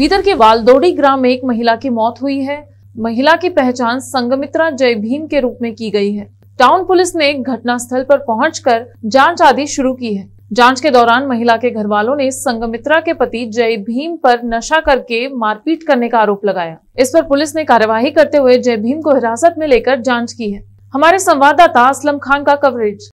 बीदर के वालदोड़ी ग्राम में एक महिला की मौत हुई है महिला की पहचान संगमित्रा जय भीम के रूप में की गई है टाउन पुलिस ने घटना स्थल पर पहुँच जांच आदि शुरू की है जांच के दौरान महिला के घर वालों ने संगमित्रा के पति जय भीम पर नशा करके मारपीट करने का आरोप लगाया इस पर पुलिस ने कार्यवाही करते हुए जय भीम को हिरासत में लेकर जाँच की है हमारे संवाददाता असलम खान का कवरेज